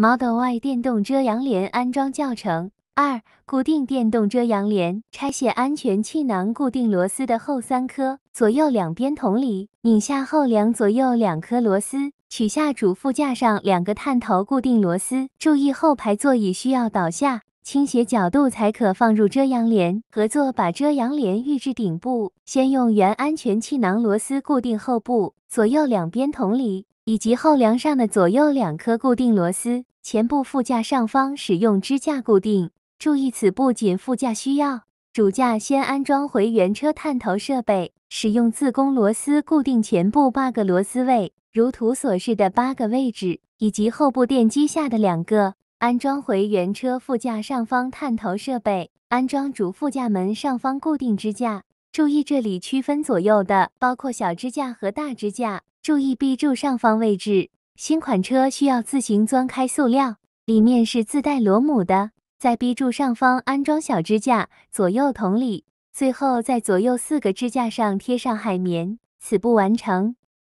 Model Y 电动遮阳帘安装教程：二、固定电动遮阳帘。拆卸安全气囊固定螺丝的后三颗，左右两边同理。拧下后梁左右两颗螺丝，取下主副架上两个探头固定螺丝。注意后排座椅需要倒下，倾斜角度才可放入遮阳帘。合作把遮阳帘预制顶部，先用原安全气囊螺丝固定后部，左右两边同理，以及后梁上的左右两颗固定螺丝。前部副驾上方使用支架固定，注意此不仅副驾需要。主驾先安装回原车探头设备，使用自攻螺丝固定前部八个螺丝位，如图所示的八个位置，以及后部电机下的两个。安装回原车副驾上方探头设备，安装主副驾门上方固定支架，注意这里区分左右的，包括小支架和大支架，注意 B 柱上方位置。新款车需要自行钻开塑料，里面是自带螺母的，在 B 柱上方安装小支架，左右同理，最后在左右四个支架上贴上海绵，此步完成。